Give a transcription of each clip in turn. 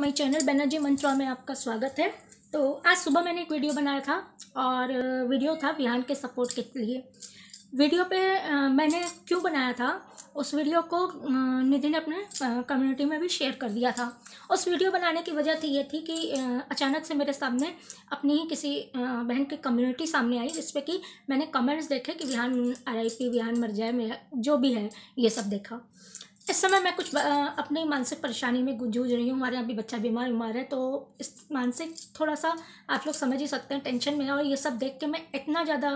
My channel Banerjee मंत्रा में आपका स्वागत है तो आज सुबह मैंने एक वीडियो बनाया था और वीडियो था बिहान के सपोर्ट के लिए वीडियो पे मैंने क्यों बनाया था उस वीडियो को निधि ने अपने कम्युनिटी में भी शेयर कर दिया था उस वीडियो बनाने की वजह थी ये थी कि अचानक से मेरे सामने अपनी ही किसी बहन की कम्युनिटी सामने आई जिसपे कि मैंने कमेंट्स देखे कि बिहान आर आई पी बिहान मर जाए मेरा जो भी है ये सब देखा इस समय मैं कुछ अपनी मानसिक परेशानी में जूझ रही हूँ हमारे यहाँ भी बच्चा बीमार बीमार है तो इस मानसिक थोड़ा सा आप लोग समझ ही सकते हैं टेंशन में और ये सब देख के मैं इतना ज़्यादा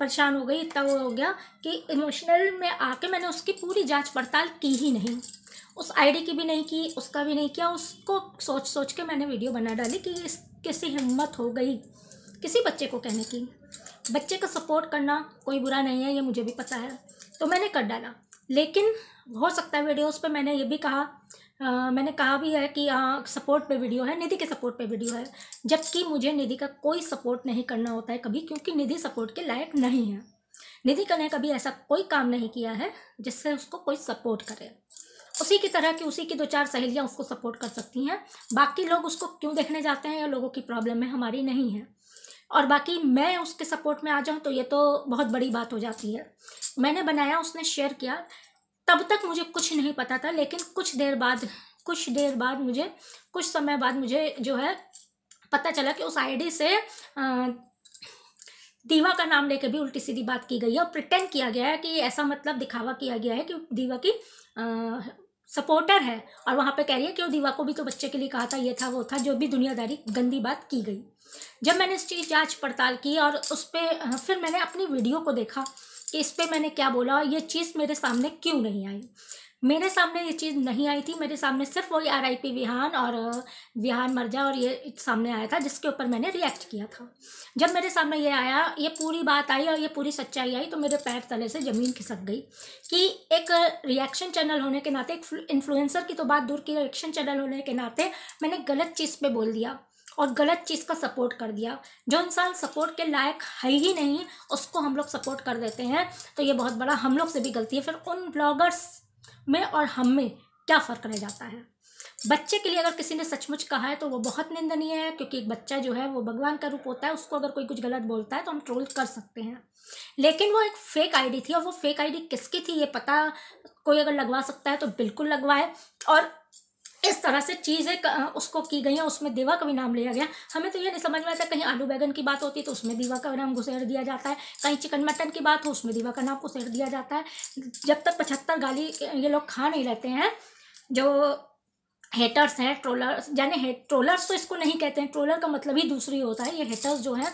परेशान हो गई इतना वो हो गया कि इमोशनल में आके मैंने उसकी पूरी जांच पड़ताल की ही नहीं उस आईडी की भी नहीं की उसका भी नहीं किया उसको सोच सोच के मैंने वीडियो बना डाली कि इस किसी हिम्मत हो गई किसी बच्चे को कहने की बच्चे का सपोर्ट करना कोई बुरा नहीं है ये मुझे भी पता है तो मैंने कर डाला लेकिन हो सकता है वीडियोस पे मैंने ये भी कहा आ, मैंने कहा भी है कि हाँ सपोर्ट पे वीडियो है निधि के सपोर्ट पे वीडियो है जबकि मुझे निधि का कोई सपोर्ट नहीं करना होता है कभी क्योंकि निधि सपोर्ट के लायक नहीं है निधि का ने कभी ऐसा कोई काम नहीं किया है जिससे उसको कोई सपोर्ट करे उसी की तरह की उसी की दो चार सहेलियाँ उसको सपोर्ट कर सकती हैं बाकी लोग उसको क्यों देखने जाते हैं या लोगों की प्रॉब्लम है हमारी नहीं है और बाकी मैं उसके सपोर्ट में आ जाऊँ तो ये तो बहुत बड़ी बात हो जाती है मैंने बनाया उसने शेयर किया तब तक मुझे कुछ नहीं पता था लेकिन कुछ देर बाद कुछ देर बाद मुझे कुछ समय बाद मुझे जो है पता चला कि उस आईडी से दीवा का नाम लेकर भी उल्टी सीधी बात की गई है और प्रिटेंड किया गया है कि ऐसा मतलब दिखावा किया गया है कि दीवा की आ, सपोर्टर है और वहाँ पे कह रही है कि वो दीवा को भी तो बच्चे के लिए कहा था ये था वो था जो भी दुनियादारी गंदी बात की गई जब मैंने इस चीज़ जाँच पड़ताल की और उस पर फिर मैंने अपनी वीडियो को देखा कि इस पर मैंने क्या बोला और ये चीज़ मेरे सामने क्यों नहीं आई मेरे सामने ये चीज़ नहीं आई थी मेरे सामने सिर्फ वही आर आई पी विहान और विहान मर्जा और ये सामने आया था जिसके ऊपर मैंने रिएक्ट किया था जब मेरे सामने ये आया ये पूरी बात आई और ये पूरी सच्चाई आई तो मेरे पैर तले से ज़मीन खिसक गई कि एक रिएक्शन चैनल होने के नाते एक इन्फ्लुएंसर की तो बात दूर की रिएक्शन चैनल होने के नाते मैंने गलत चीज़ पर बोल दिया और गलत चीज़ का सपोर्ट कर दिया जो इंसान सपोर्ट के लायक है ही नहीं उसको हम लोग सपोर्ट कर देते हैं तो ये बहुत बड़ा हम लोग से भी गलती है फिर उन ब्लॉगर्स में और हम में क्या फ़र्क रह जाता है बच्चे के लिए अगर किसी ने सचमुच कहा है तो वो बहुत निंदनीय है क्योंकि एक बच्चा जो है वो भगवान का रूप होता है उसको अगर कोई कुछ गलत बोलता है तो हम ट्रोल कर सकते हैं लेकिन वो एक फेक आईडी थी और वो फेक आईडी किसकी थी ये पता कोई अगर लगवा सकता है तो बिल्कुल लगवाए और इस तरह से चीज़ें उसको की गई हैं उसमें देवा का भी नाम लिया गया हमें तो ये नहीं समझ में आता कहीं आलू बैगन की बात होती है तो उसमें दीवा का नाम घुसेर दिया जाता है कहीं चिकन मटन की बात हो उसमें दीवा का नाम घुसेर दिया जाता है जब तक पचहत्तर गाली ये लोग खा नहीं लेते हैं जो हेटर्स हैं ट्रोलर्स यानी ट्रोलर्स तो इसको नहीं कहते हैं ट्रोलर का मतलब ही दूसरी होता है ये हेटर्स जो है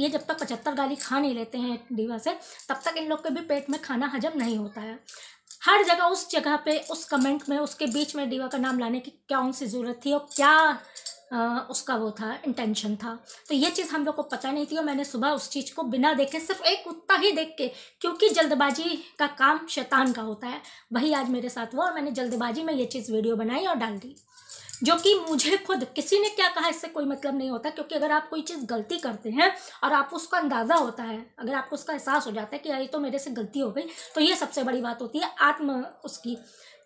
ये जब तक पचहत्तर गाली खा नहीं लेते हैं डीवा से तब तक इन लोग के भी पेट में खाना हजम नहीं होता है हर जगह उस जगह पे उस कमेंट में उसके बीच में डीवा का नाम लाने की क्या उनसे ज़रूरत थी और क्या उसका वो था इंटेंशन था तो ये चीज़ हम लोग को पता नहीं थी और मैंने सुबह उस चीज़ को बिना देखे सिर्फ एक कुत्ता ही देख के क्योंकि जल्दबाजी का काम शैतान का होता है वही आज मेरे साथ हुआ और मैंने जल्दबाजी में ये चीज़ वीडियो बनाई और डाल दी जो कि मुझे खुद किसी ने क्या कहा इससे कोई मतलब नहीं होता क्योंकि अगर आप कोई चीज़ गलती करते हैं और आपको उसका अंदाज़ा होता है अगर आपको उसका एहसास हो जाता है कि यही तो मेरे से गलती हो गई तो ये सबसे बड़ी बात होती है आत्म उसकी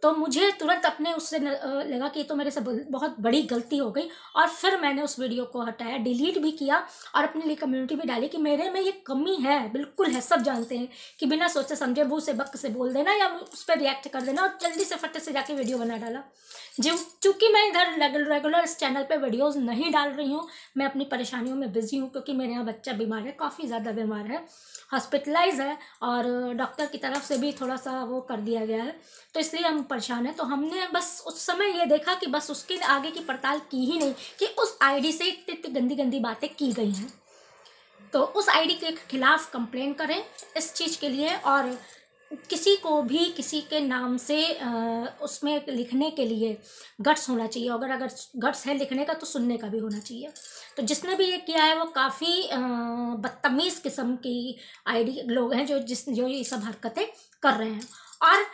तो मुझे तुरंत अपने उससे लगा कि ये तो मेरे से बहुत बड़ी गलती हो गई और फिर मैंने उस वीडियो को हटाया डिलीट भी किया और अपने लिए कम्युनिटी में डाली कि मेरे में ये कमी है बिल्कुल है सब जानते हैं कि बिना सोचे समझे वो से बक से बोल देना या उस पर रिएक्ट कर देना और जल्दी से फटे से जाके वीडियो बना डाला जो चूँकि मैं इधर रेगुलर इस चैनल पर वीडियोज़ नहीं डाल रही हूँ मैं अपनी परेशानियों में बिजी हूँ क्योंकि मेरे यहाँ बच्चा बीमार है काफ़ी ज़्यादा बीमार है हॉस्पिटलाइज है और डॉक्टर की तरफ से भी थोड़ा सा वो कर दिया गया है तो इसलिए हम परेशान है तो हमने बस उस समय ये देखा कि बस उसके आगे की पड़ताल की ही नहीं कि उस आईडी से इतनी इतनी गंदी गंदी बातें की गई हैं तो उस आईडी के खिलाफ कंप्लेन करें इस चीज़ के लिए और किसी को भी किसी के नाम से उसमें लिखने के लिए गट्स होना चाहिए अगर अगर गट्स है लिखने का तो सुनने का भी होना चाहिए तो जिसने भी ये किया है वो काफ़ी बदतमीज़ किस्म की आईडी लोग हैं जो जिस जो ये सब हरकतें कर रहे हैं और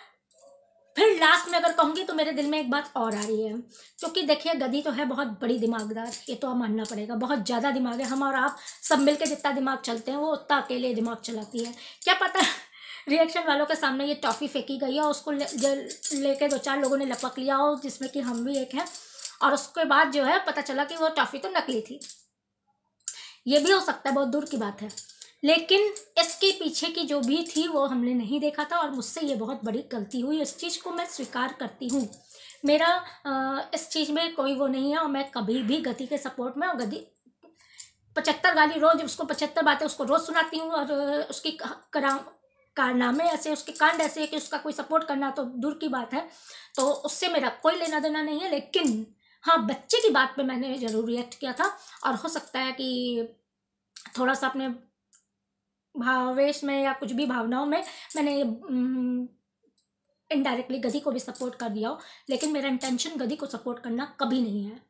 फिर लास्ट में अगर कहूँगी तो मेरे दिल में एक बात और आ रही है क्योंकि देखिए गदी तो है बहुत बड़ी दिमागदार ये तो मानना पड़ेगा बहुत ज़्यादा दिमाग है हम और आप सब मिलकर जितना दिमाग चलते हैं वो उतना अकेले दिमाग चलाती है क्या पता रिएक्शन वालों के सामने ये टॉफ़ी फेंकी गई है और उसको लेके ले दो चार लोगों ने लपक लिया हो जिसमें कि हम भी एक हैं और उसके बाद जो है पता चला कि वो टॉफ़ी तो नकली थी ये भी हो सकता है बहुत दूर की बात है लेकिन इसके पीछे की जो भी थी वो हमने नहीं देखा था और मुझसे ये बहुत बड़ी गलती हुई इस चीज़ को मैं स्वीकार करती हूँ मेरा आ, इस चीज़ में कोई वो नहीं है और मैं कभी भी गति के सपोर्ट में और गति पचहत्तर गाली रोज़ उसको पचहत्तर बातें उसको रोज़ सुनाती हूँ और उसकी करा कारनामे ऐसे उसके कांड ऐसे है कि उसका कोई सपोर्ट करना तो दूर की बात है तो उससे मेरा कोई लेना देना नहीं है लेकिन हाँ बच्चे की बात पे मैंने ज़रूर रिएक्ट किया था और हो सकता है कि थोड़ा सा अपने भावेश में या कुछ भी भावनाओं में मैंने ये इनडायरेक्टली गधी को भी सपोर्ट कर दिया हो लेकिन मेरा इंटेंशन गधी को सपोर्ट करना कभी नहीं है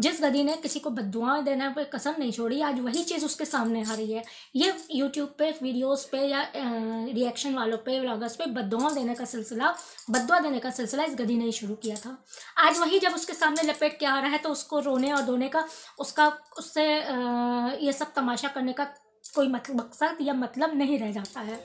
जिस गधी ने किसी को देना है कोई कसम नहीं छोड़ी आज वही चीज़ उसके सामने आ रही है ये यूट्यूब पे वीडियोस पे या रिएक्शन वालों पे व्लॉगर्स पे बदुआ देने का सिलसिला बदुआ देने का सिलसिला इस गधी ने ही शुरू किया था आज वही जब उसके सामने लपेट के आ रहा है तो उसको रोने और धोने का उसका उससे ये सब तमाशा करने का कोई मतलब मकसद या मतलब नहीं रह जाता है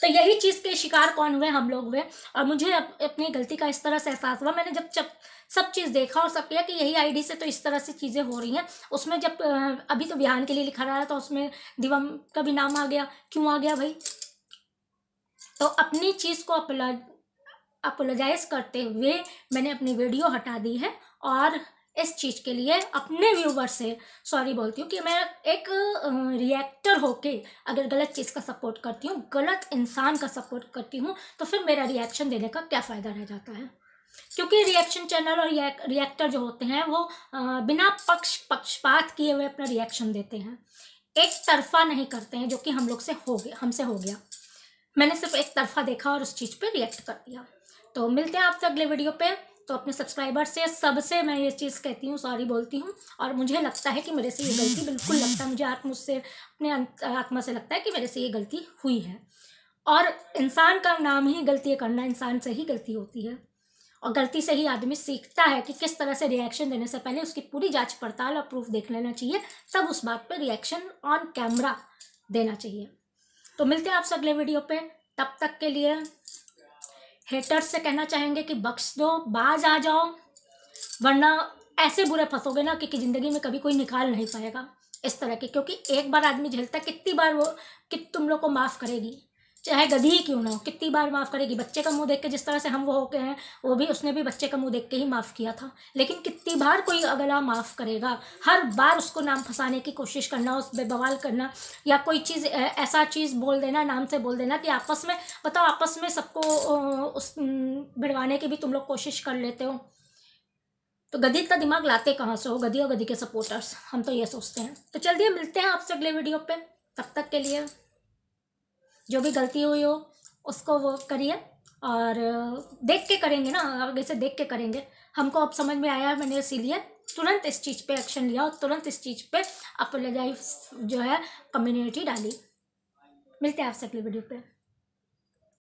तो यही चीज़ के शिकार कौन हुए हम लोग हुए और मुझे अप, अपनी गलती का इस तरह से एहसास हुआ मैंने जब जब सब चीज़ देखा और सब किया कि यही आईडी से तो इस तरह से चीज़ें हो रही हैं उसमें जब अभी तो बिहान के लिए लिखा रहा तो उसमें दिवम का भी नाम आ गया क्यों आ गया भाई तो अपनी चीज़ को अपोलोजाइज करते हुए मैंने अपनी वीडियो हटा दी है और इस चीज़ के लिए अपने व्यूवर से सॉरी बोलती हूँ कि मैं एक रिएक्टर होके अगर गलत चीज़ का सपोर्ट करती हूँ गलत इंसान का सपोर्ट करती हूँ तो फिर मेरा रिएक्शन देने का क्या फ़ायदा रह जाता है क्योंकि रिएक्शन चैनल और रिएक्टर जो होते हैं वो बिना पक्ष पक्षपात किए हुए अपना रिएक्शन देते हैं एक तरफा नहीं करते हैं जो कि हम लोग से हो गया हमसे हो गया मैंने सिर्फ एक तरफा देखा और उस चीज़ पे रिएक्ट कर दिया तो मिलते हैं आपसे अगले वीडियो पे तो अपने सब्सक्राइबर से सबसे मैं ये चीज़ कहती हूँ सॉरी बोलती हूँ और मुझे लगता है कि मेरे से ये हम्म। गलती बिल्कुल लगता है मुझे आत्म उससे अपने अं, आत्मा से लगता है कि मेरे से ये गलती हुई है और इंसान का नाम ही गलती करना इंसान से ही गलती होती है और गलती से ही आदमी सीखता है कि किस तरह से रिएक्शन देने से पहले उसकी पूरी जांच पड़ताल और प्रूफ देख लेना चाहिए तब उस बात पे रिएक्शन ऑन कैमरा देना चाहिए तो मिलते हैं आपसे अगले वीडियो पे तब तक के लिए हेटर्स से कहना चाहेंगे कि बख्श दो बाज आ जाओ वरना ऐसे बुरे फंसोगे ना कि, कि ज़िंदगी में कभी कोई निकाल नहीं पाएगा इस तरह की क्योंकि एक बार आदमी झेलता है कितनी बार वो कि तुम लोग को माफ़ करेगी चाहे गधी ही क्यों ना हो कितनी बार माफ़ करेगी बच्चे का मुंह देख के जिस तरह से हम वो होके हैं वो भी उसने भी बच्चे का मुंह देख के ही माफ़ किया था लेकिन कितनी बार कोई अगला माफ़ करेगा हर बार उसको नाम फंसाने की कोशिश करना उस पर बवाल करना या कोई चीज़ ऐसा चीज़ बोल देना नाम से बोल देना कि आपस में बताओ आपस में सबको उस भिड़वाने की भी तुम लोग कोशिश कर लेते हो तो गधी का दिमाग लाते कहाँ से हो गधी और गधी के सपोर्टर्स हम तो ये सोचते हैं तो चलिए मिलते हैं आपसे अगले वीडियो पर तब तक के लिए जो भी गलती हुई हो उसको वो करिए और देख के करेंगे ना आगे से देख के करेंगे हमको अब समझ में आया मैंने इसीलिए तुरंत इस चीज़ पे एक्शन लिया और तुरंत इस चीज़ पे अपोलोजाइज जो है कम्युनिटी डाली मिलते हैं आपसे अगली वीडियो पर